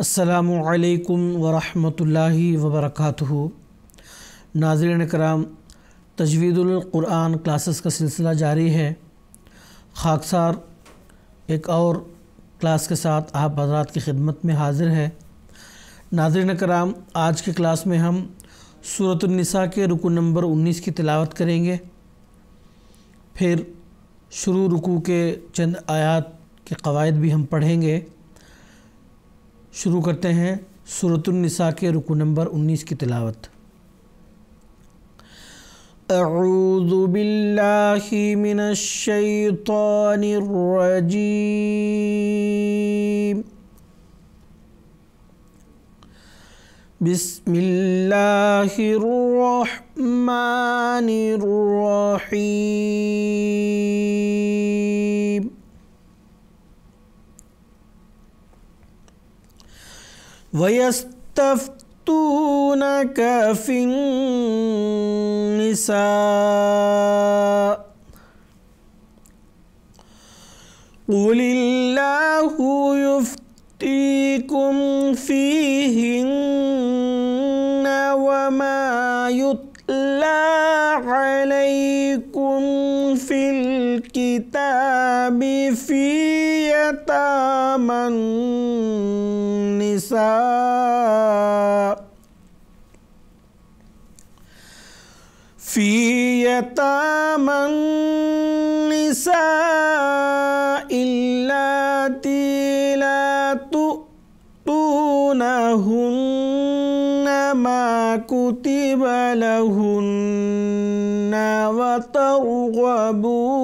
असलकम वरहल वबरक नाजरन कराम तजवीदुल्कुरान क्लासेस का सिलसिला जारी है खाकसार एक और क्लास के साथ आप हजरात की खिदमत में हाजिर है नाजरन कराम आज की क्लास में हम सूरतनिसा के रुकू नंबर 19 की तिलावत करेंगे फिर शुरू रुकू के चंद आयात के कवायद भी हम पढ़ेंगे शुरू करते हैं सूरतुलनसा के रुकू नंबर 19 की तिलावत أعوذ بالله من الشيطان الرجيم بسم الله الرحمن الرحيم ويستفتونك في النساء قل الله يفتيكم فيهن وما يتلى عليكم في الكتاب في يتامى النساء في يتامى النساء اللاتي لا تؤتونهن ما كتب لهن وترغبون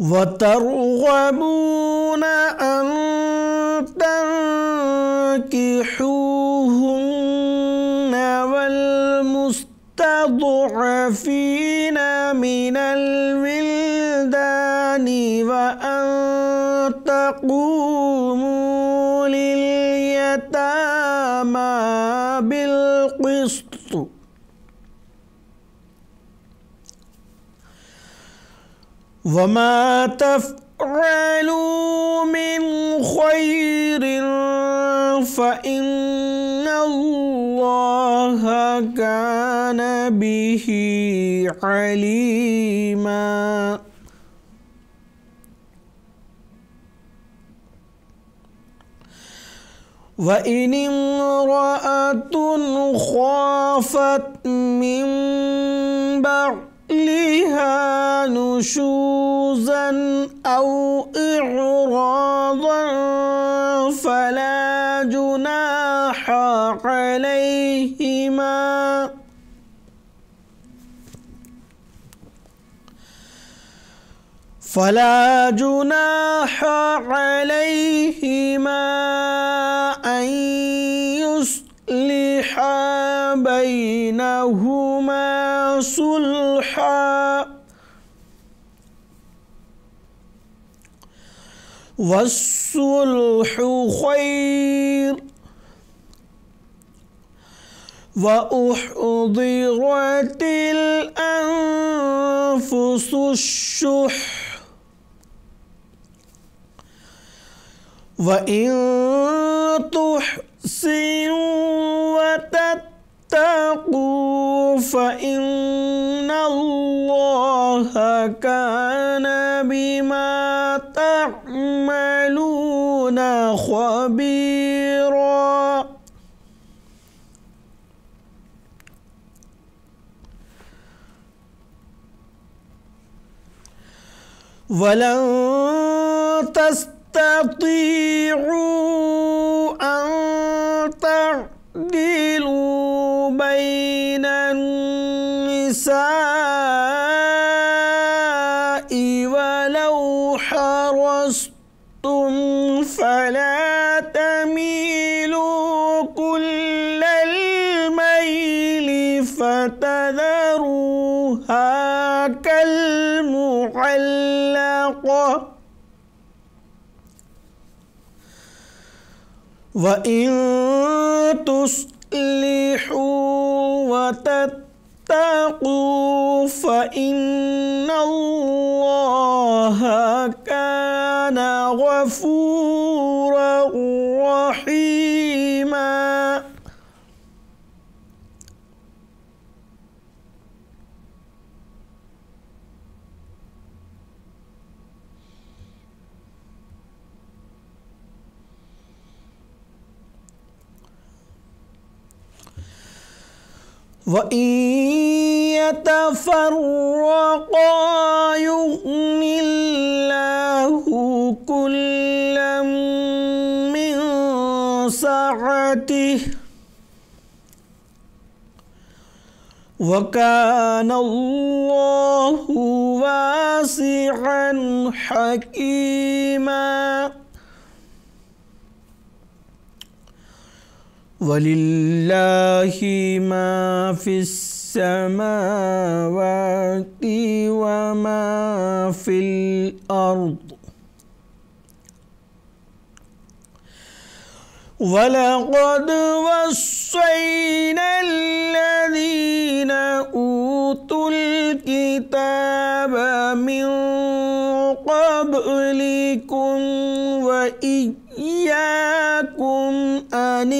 وترغبون أن تنكحوهن والمستضعفين من الولدان وأن تقوموا لليتامى بالقسط وما تفعلوا من خير فإن الله كان به عليما وإن امرأة خافت من بعد نشوزا أو إعراضا فلا جناح عليهما فلا جناح عليهما بينهما صلحا والصلح خير وأحضرت الأنفس الشح وإن تحسن وتتقى واتقوا فإن الله كان بما تعملون خبيرا ولن تستطيعون المعلقة وإن تصلحوا وتتقوا فإن الله كان غفورا رحيما وإن يتفرقا يغني الله كلا من سعته وكان الله واسعا حكيما ولله ما في السماوات وما في الأرض ولقد وصينا الذين أوتوا الكتاب من قبلكم وإياكم أن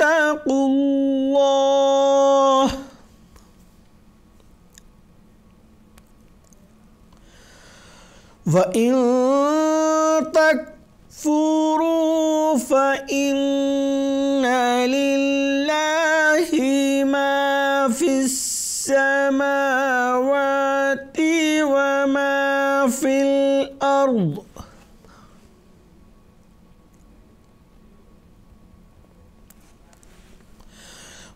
اتقوا الله وإن تكفروا فإن لله ما في السماوات وما في الأرض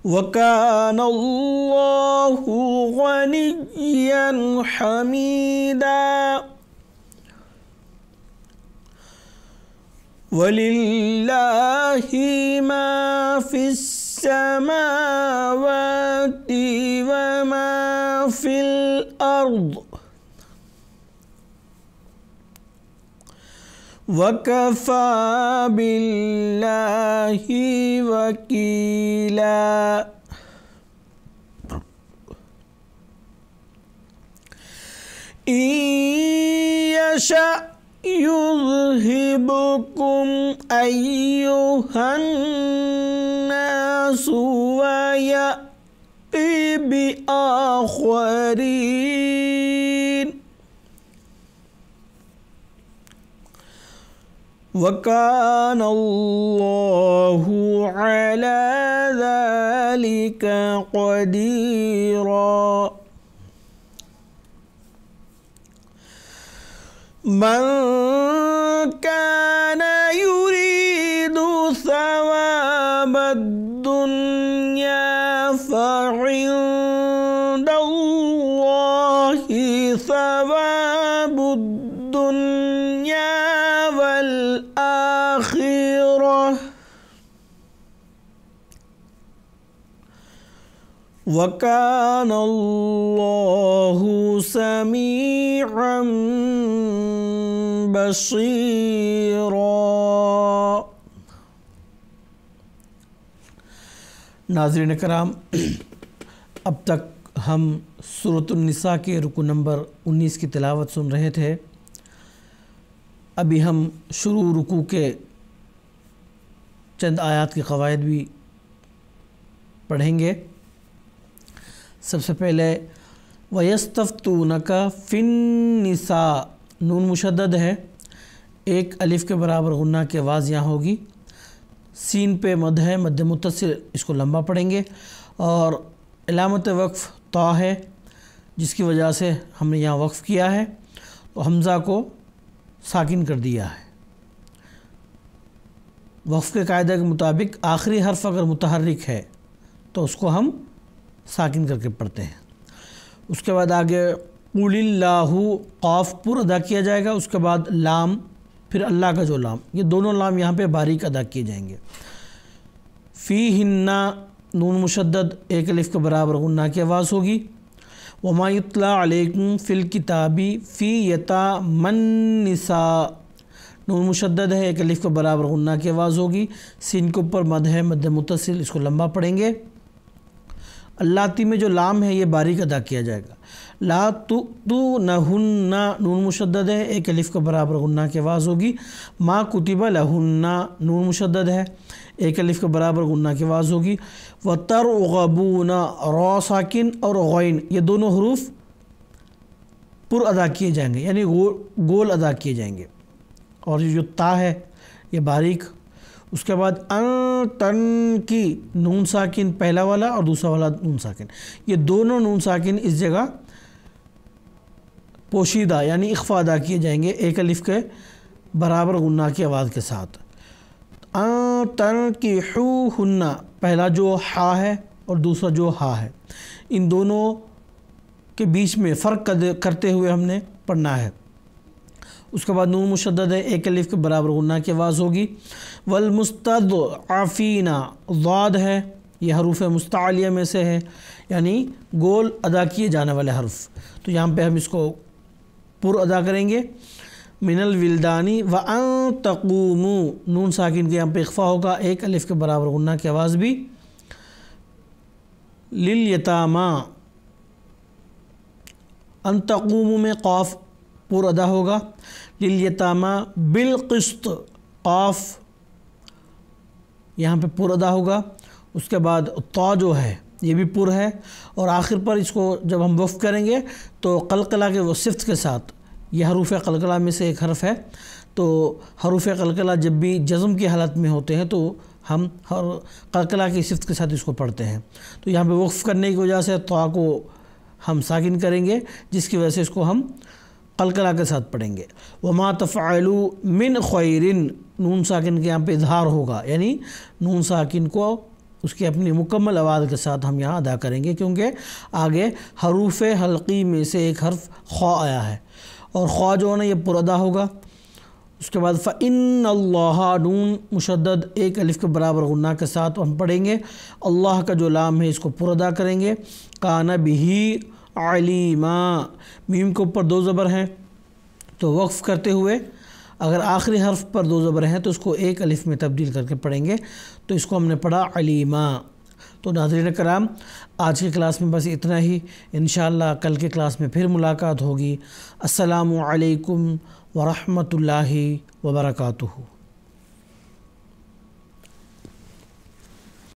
وكان الله غنيا حميدا ولله ما في السماوات وما في الأرض وكفى بالله وكيلا إن يشأ يذهبكم أيها الناس ويأتي بآخرين وكان الله على ذلك قديرا من كان وكان الله سميعا बशीरा नाजरन कराम अब तक हम सूरतनिसा के रुकू नंबर 19 की तिलावत सुन रहे थे अभी हम शुरू रुकू के चंद आयात के कवायद भी पढ़ेंगे सबसे पहले वयस्तफ़तून का फ़िन निसा नून मुशद है एक अलिफ़ के बराबर गुन्ना की आवाज़ यहाँ होगी सीन पे मद है मध्य मुतसर इसको लंबा पढ़ेंगे और इलामत वक्फ़ तो है जिसकी वजह से हमने यहाँ वक्फ़ किया है तो हमज़ा को साकिन कर दिया है वक्फ़ के कायदे के मुताबिक आखिरी हर्फ अगर मुतहरक है तो उसको हम साकिन करके पढ़ते हैं उसके बाद आगे उल्लाहू कौफ पुर अदा किया जाएगा उसके बाद लाम फिर अल्लाह का जो लाम ये दोनों लाम यहाँ पे बारीक अदा किए जाएंगे फ़ी हिन्ना नून मुशद एक लिफ के बराबर गुन्ना की आवाज़ होगी वमायतलाकुम फ़िल किताबी फ़ी यता मनसा नून मुशद है एक लिफ के बराबर गुन्ना की आवाज़ होगी सिन के ऊपर मद है मद मुतसिल इसको लम्बा पढ़ेंगे अल्लाती में जो लाम है ये बारीक अदा किया जाएगा ला तु तु नहुन्ना नून मुशद है एक अलिफ़ का बराबर गुन्ना की आवाज़ होगी माँ कुतिबा लहुन्ना नून मुशद्द है एक अलिफ़ के बराबर गुन्ना की आवाज़ होगी व तर गबूना रौ साकिन और गैन ये दोनों हरूफ पुर अदा किए जाएंगे यानी गो, गोल अदा किए जाएंगे और ये जो ता है ये बारीक उसके बाद अन अं, तन की नून साकिन पहला वाला और दूसरा वाला नून साकिन ये दोनों नून साकिन इस जगह पोशीदा यानी इख्फा अदा किए जाएंगे एक अलिफ के बराबर गुन्ना की आवाज़ के साथ अन अं, तन की हु हन्ना पहला जो हा है और दूसरा जो हा है इन दोनों के बीच में फ़र्क करते हुए हमने पढ़ना है उसके बाद नून मुशद है एक अलिफ के बराबर गुना की आवाज़ होगी वलमस्तद आफ़ीना वाद है ये हरूफ मुस्तालिया में से है यानी गोल अदा किए जाने वाले हरूफ तो यहाँ पे हम इसको पुर अदा करेंगे मिनल विल्दानी व तकूमू नून साकिन के यहाँ पे इकफा होगा एक अलिफ के बराबर गुना की आवाज़ भी लिल यतामा अन तकूमू में कौफ़ पुर अदा होगा लिलयतामा बिलकस्त काफ यहाँ पे पुर अदा होगा उसके बाद तो जो है ये भी पुर है और आखिर पर इसको जब हम वफ़ करेंगे तो कलकला के वो के साथ ये हरूफ कलकला में से एक हरफ़ है तो हरूफ कलकला जब भी जज्म की हालत में होते हैं तो हम हर कलकला की सिफ्त के साथ इसको पढ़ते हैं तो यहाँ पे वक्फ़ करने की वजह से तो को हम साकिन करेंगे जिसकी वजह से इसको हम कलकला के साथ पढ़ेंगे वमा तफ़ालू मिन खैरिन नून साकिन के यहाँ पे इजहार होगा यानी नून साकिन को उसकी अपनी मुकम्मल आवाज़ के साथ हम यहाँ अदा करेंगे क्योंकि आगे हरूफ हल्की में से एक हर्फ ख्वा आया है और ख्वा जो है ना ये पुरदा होगा उसके बाद फ़िन नून मुशद एक अलिफ के बराबर गुन्ना के साथ हम पढ़ेंगे अल्लाह का जो लाम है इसको पुरदा करेंगे काना बिही आलिमा मीम के ऊपर दो ज़बर हैं तो वक्फ़ करते हुए अगर आखिरी हर्फ पर दो ज़बर हैं तो उसको एक अलिफ में तब्दील करके पढ़ेंगे तो इसको हमने पढ़ा अलीमा तो नाजरन कराम आज की क्लास में बस इतना ही इन कल के क्लास में फिर मुलाकात होगी असलकम वरहमल वर्का